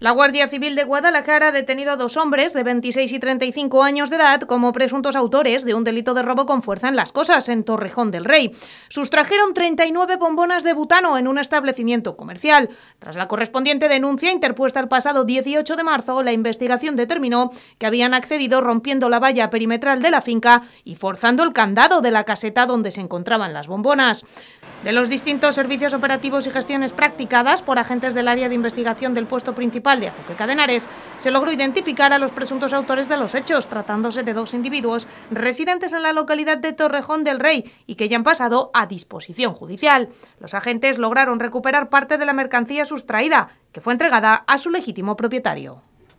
La Guardia Civil de Guadalajara ha detenido a dos hombres de 26 y 35 años de edad como presuntos autores de un delito de robo con fuerza en las cosas en Torrejón del Rey. Sustrajeron 39 bombonas de butano en un establecimiento comercial. Tras la correspondiente denuncia interpuesta el pasado 18 de marzo, la investigación determinó que habían accedido rompiendo la valla perimetral de la finca y forzando el candado de la caseta donde se encontraban las bombonas. De los distintos servicios operativos y gestiones practicadas por agentes del área de investigación del puesto principal de Azuque Cadenares, se logró identificar a los presuntos autores de los hechos, tratándose de dos individuos residentes en la localidad de Torrejón del Rey y que ya han pasado a disposición judicial. Los agentes lograron recuperar parte de la mercancía sustraída, que fue entregada a su legítimo propietario.